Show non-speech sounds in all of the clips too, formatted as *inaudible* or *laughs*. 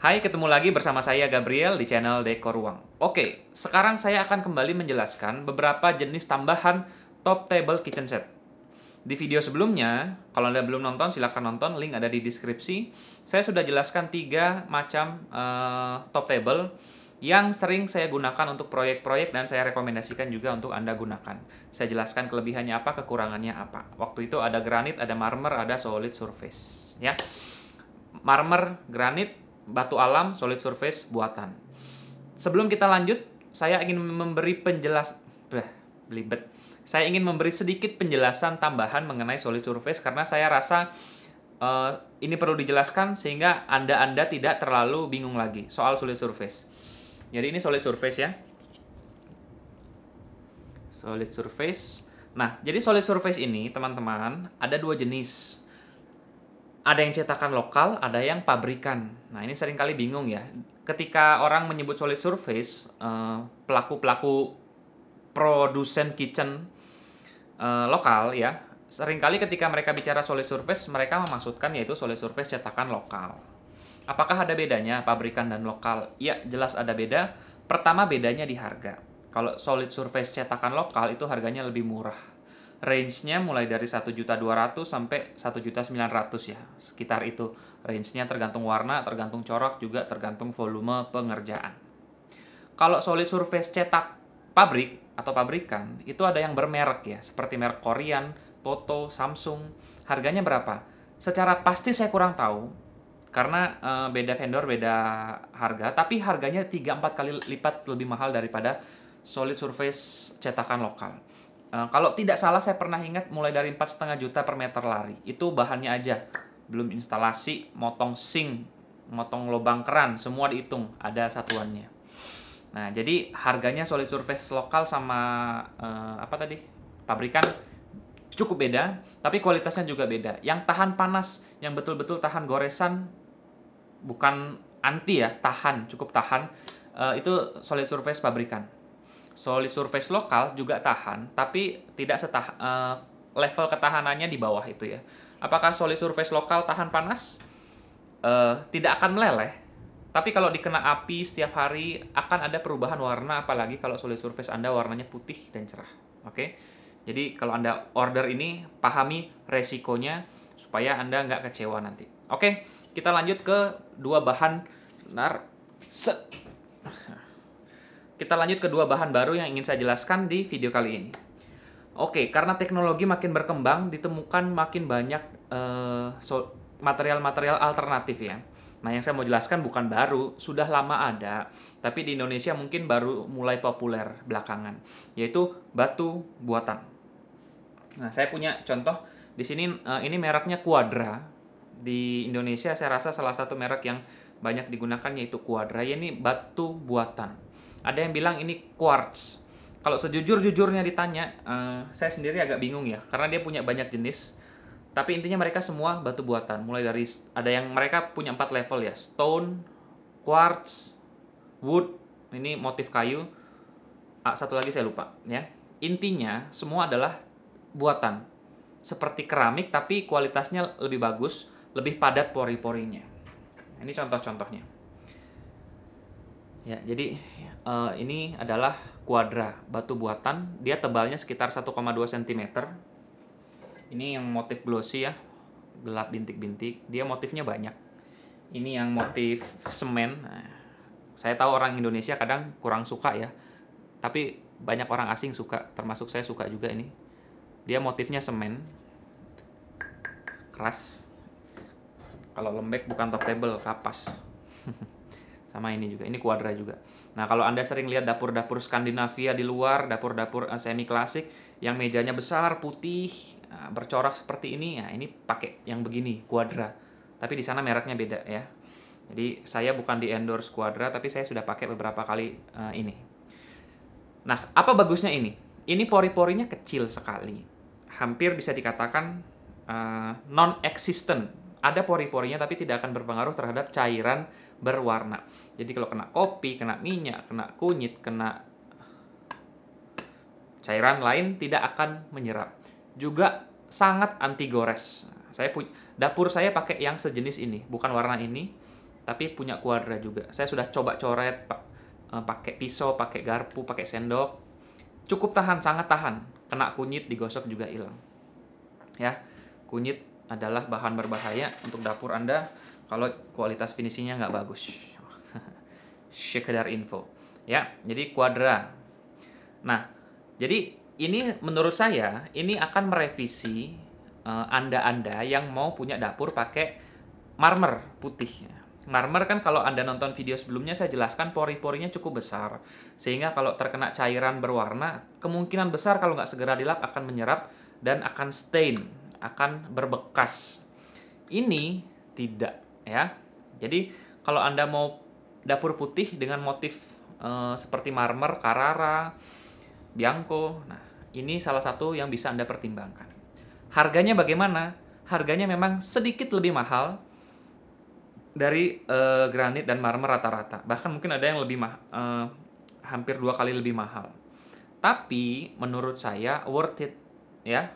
Hai, ketemu lagi bersama saya Gabriel di channel Dekor Ruang. Oke, sekarang saya akan kembali menjelaskan beberapa jenis tambahan top table kitchen set. Di video sebelumnya, kalau Anda belum nonton silahkan nonton, link ada di deskripsi. Saya sudah jelaskan tiga macam uh, top table yang sering saya gunakan untuk proyek-proyek dan saya rekomendasikan juga untuk Anda gunakan. Saya jelaskan kelebihannya apa, kekurangannya apa. Waktu itu ada granit, ada marmer, ada solid surface. Ya, Marmer, granit, batu alam solid surface buatan. Sebelum kita lanjut, saya ingin memberi penjelas bah, belibet. Saya ingin memberi sedikit penjelasan tambahan mengenai solid surface karena saya rasa uh, ini perlu dijelaskan sehingga Anda-anda tidak terlalu bingung lagi soal solid surface. Jadi ini solid surface ya. Solid surface. Nah, jadi solid surface ini teman-teman ada dua jenis ada yang cetakan lokal, ada yang pabrikan. Nah, ini sering kali bingung ya. Ketika orang menyebut solid surface, eh, pelaku-pelaku produsen kitchen eh, lokal ya, seringkali ketika mereka bicara solid surface, mereka memaksudkan yaitu solid surface cetakan lokal. Apakah ada bedanya pabrikan dan lokal? Ya, jelas ada beda. Pertama bedanya di harga. Kalau solid surface cetakan lokal itu harganya lebih murah range-nya mulai dari 1.200 sampai 1.900 ya. Sekitar itu range-nya tergantung warna, tergantung corak, juga tergantung volume pengerjaan. Kalau solid surface cetak pabrik atau pabrikan, itu ada yang bermerek ya, seperti merek Korean, Toto, Samsung. Harganya berapa? Secara pasti saya kurang tahu, karena e, beda vendor, beda harga, tapi harganya 3-4 kali lipat lebih mahal daripada solid surface cetakan lokal Eh, kalau tidak salah saya pernah ingat mulai dari empat setengah juta per meter lari itu bahannya aja belum instalasi motong sing motong lubang keran semua dihitung ada satuannya nah jadi harganya solid surface lokal sama uh, apa tadi pabrikan cukup beda tapi kualitasnya juga beda yang tahan panas yang betul-betul tahan goresan bukan anti ya tahan cukup tahan uh, itu solid surface pabrikan solid surface lokal juga tahan, tapi tidak setah uh, level ketahanannya di bawah itu ya. Apakah solid surface lokal tahan panas? Uh, tidak akan meleleh. Tapi kalau dikena api setiap hari akan ada perubahan warna apalagi kalau solid surface Anda warnanya putih dan cerah. Oke. Okay? Jadi kalau Anda order ini pahami resikonya supaya Anda nggak kecewa nanti. Oke, okay? kita lanjut ke dua bahan senar. Set kita lanjut ke dua bahan baru yang ingin saya jelaskan di video kali ini. Oke, karena teknologi makin berkembang, ditemukan makin banyak eh, material-material uh, so, alternatif ya. Nah, yang saya mau jelaskan bukan baru, sudah lama ada, tapi di Indonesia mungkin baru mulai populer belakangan, yaitu batu buatan. Nah, saya punya contoh di sini uh, ini mereknya Quadra. Di Indonesia saya rasa salah satu merek yang banyak digunakan yaitu Quadra. ini batu buatan ada yang bilang ini quartz. Kalau sejujur-jujurnya ditanya, uh, saya sendiri agak bingung ya, karena dia punya banyak jenis. Tapi intinya mereka semua batu buatan, mulai dari ada yang mereka punya empat level ya, stone, quartz, wood, ini motif kayu. Ah, satu lagi saya lupa ya. Intinya semua adalah buatan. Seperti keramik tapi kualitasnya lebih bagus, lebih padat pori-porinya. Ini contoh-contohnya. Ya, jadi uh, ini adalah kuadra batu buatan. Dia tebalnya sekitar 1,2 cm. Ini yang motif glossy ya, gelap bintik-bintik. Dia motifnya banyak. Ini yang motif semen. Nah, saya tahu orang Indonesia kadang kurang suka ya. Tapi banyak orang asing suka, termasuk saya suka juga ini. Dia motifnya semen. Keras. Kalau lembek bukan top table, kapas. *laughs* sama ini juga ini kuadra juga nah kalau anda sering lihat dapur-dapur Skandinavia di luar dapur-dapur eh, semi klasik yang mejanya besar putih eh, bercorak seperti ini ya ini pakai yang begini kuadra tapi di sana mereknya beda ya jadi saya bukan di endorse kuadra tapi saya sudah pakai beberapa kali uh, ini nah apa bagusnya ini ini pori-porinya kecil sekali hampir bisa dikatakan uh, non-existent ada pori-porinya tapi tidak akan berpengaruh terhadap cairan berwarna. Jadi kalau kena kopi, kena minyak, kena kunyit, kena cairan lain tidak akan menyerap. Juga sangat anti gores. Saya punya dapur saya pakai yang sejenis ini, bukan warna ini, tapi punya kuadra juga. Saya sudah coba coret e, pakai pisau, pakai garpu, pakai sendok. Cukup tahan, sangat tahan. Kena kunyit digosok juga hilang. Ya, kunyit adalah bahan berbahaya untuk dapur Anda kalau kualitas finishingnya nggak bagus. *laughs* Sekedar info. Ya, jadi Quadra. Nah, jadi ini menurut saya ini akan merevisi Anda-anda eh, uh, yang mau punya dapur pakai marmer putih. Marmer kan kalau Anda nonton video sebelumnya saya jelaskan pori-porinya cukup besar. Sehingga kalau terkena cairan berwarna, kemungkinan besar kalau nggak segera dilap akan menyerap dan akan stain akan berbekas. Ini tidak ya. Jadi kalau Anda mau dapur putih dengan motif e, seperti marmer, carrara, bianco, nah ini salah satu yang bisa Anda pertimbangkan. Harganya bagaimana? Harganya memang sedikit lebih mahal dari e, granit dan marmer rata-rata. Bahkan mungkin ada yang lebih mah e, hampir dua kali lebih mahal. Tapi menurut saya worth it ya.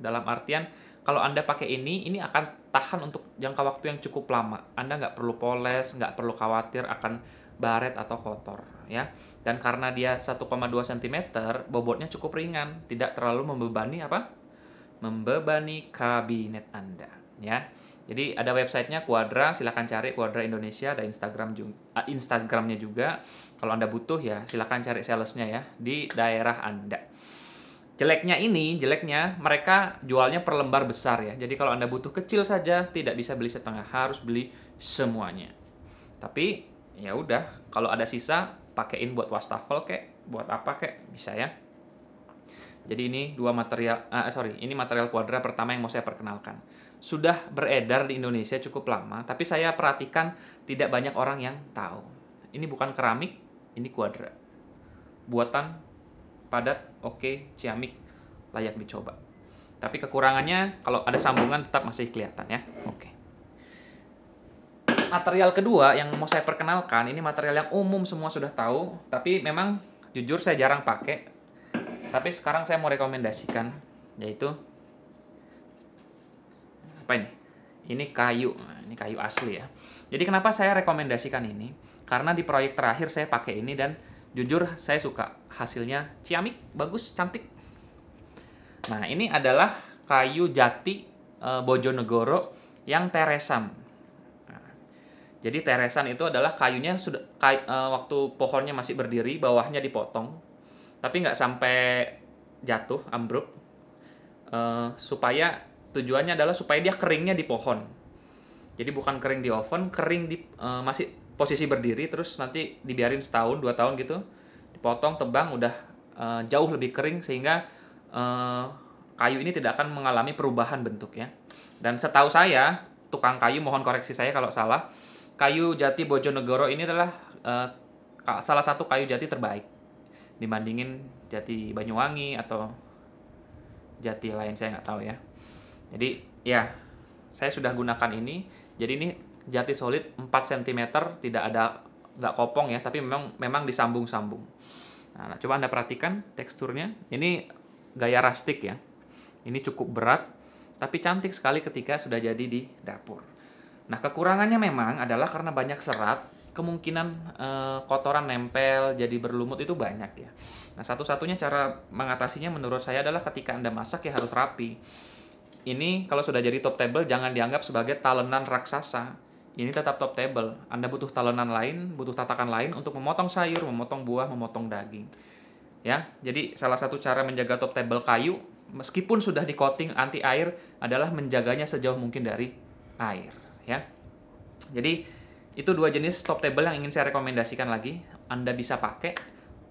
Dalam artian kalau Anda pakai ini, ini akan tahan untuk jangka waktu yang cukup lama. Anda nggak perlu poles, nggak perlu khawatir akan baret atau kotor ya. Dan karena dia 1,2 cm, bobotnya cukup ringan, tidak terlalu membebani apa? Membebani kabinet Anda ya. Jadi ada websitenya Quadra, silahkan cari Quadra Indonesia, ada Instagram juga, ah, Instagramnya juga. Kalau Anda butuh ya silahkan cari salesnya ya di daerah Anda. Jeleknya ini, jeleknya mereka jualnya per lembar besar ya. Jadi kalau Anda butuh kecil saja tidak bisa beli setengah, harus beli semuanya. Tapi ya udah, kalau ada sisa pakaiin buat wastafel kek, buat apa kek, bisa ya. Jadi ini dua material, uh, sorry, ini material kuadra pertama yang mau saya perkenalkan. Sudah beredar di Indonesia cukup lama, tapi saya perhatikan tidak banyak orang yang tahu. Ini bukan keramik, ini kuadra. Buatan padat, oke, okay, ciamik, layak dicoba. Tapi kekurangannya kalau ada sambungan tetap masih kelihatan ya. Oke. Okay. Material kedua yang mau saya perkenalkan ini material yang umum semua sudah tahu, tapi memang jujur saya jarang pakai. Tapi sekarang saya mau rekomendasikan yaitu apa ini? Ini kayu. ini kayu asli ya. Jadi kenapa saya rekomendasikan ini? Karena di proyek terakhir saya pakai ini dan jujur saya suka hasilnya ciamik bagus cantik nah ini adalah kayu jati e, Bojonegoro yang teresam nah, jadi teresan itu adalah kayunya sudah kay, e, waktu pohonnya masih berdiri bawahnya dipotong tapi nggak sampai jatuh ambruk e, supaya tujuannya adalah supaya dia keringnya di pohon jadi bukan kering di oven kering di e, masih posisi berdiri terus nanti dibiarin setahun dua tahun gitu dipotong tebang udah uh, jauh lebih kering sehingga uh, kayu ini tidak akan mengalami perubahan bentuk ya dan setahu saya tukang kayu mohon koreksi saya kalau salah kayu jati Bojonegoro ini adalah uh, salah satu kayu jati terbaik dibandingin jati Banyuwangi atau jati lain saya nggak tahu ya jadi ya saya sudah gunakan ini jadi ini jati solid 4 cm tidak ada nggak kopong ya tapi memang memang disambung-sambung nah, nah, coba anda perhatikan teksturnya ini gaya rustic ya ini cukup berat tapi cantik sekali ketika sudah jadi di dapur nah kekurangannya memang adalah karena banyak serat kemungkinan e, kotoran nempel jadi berlumut itu banyak ya nah satu-satunya cara mengatasinya menurut saya adalah ketika anda masak ya harus rapi ini kalau sudah jadi top table jangan dianggap sebagai talenan raksasa ini tetap top table. Anda butuh talenan lain, butuh tatakan lain untuk memotong sayur, memotong buah, memotong daging. Ya, jadi salah satu cara menjaga top table kayu meskipun sudah di coating anti air adalah menjaganya sejauh mungkin dari air, ya. Jadi itu dua jenis top table yang ingin saya rekomendasikan lagi. Anda bisa pakai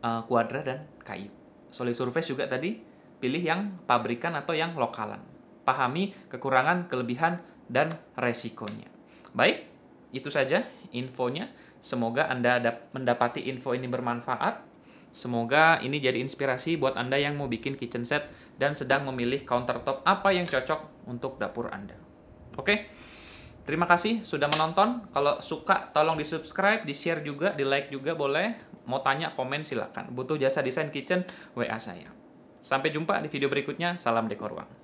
uh, dan kayu. Solid surface juga tadi pilih yang pabrikan atau yang lokalan. Pahami kekurangan, kelebihan, dan resikonya. Baik, itu saja infonya. Semoga Anda mendapati info ini bermanfaat. Semoga ini jadi inspirasi buat Anda yang mau bikin kitchen set dan sedang memilih countertop apa yang cocok untuk dapur Anda. Oke? Terima kasih sudah menonton. Kalau suka tolong di-subscribe, di-share juga, di-like juga boleh. Mau tanya, komen silahkan. Butuh jasa desain kitchen, WA saya. Sampai jumpa di video berikutnya. Salam dekor ruang.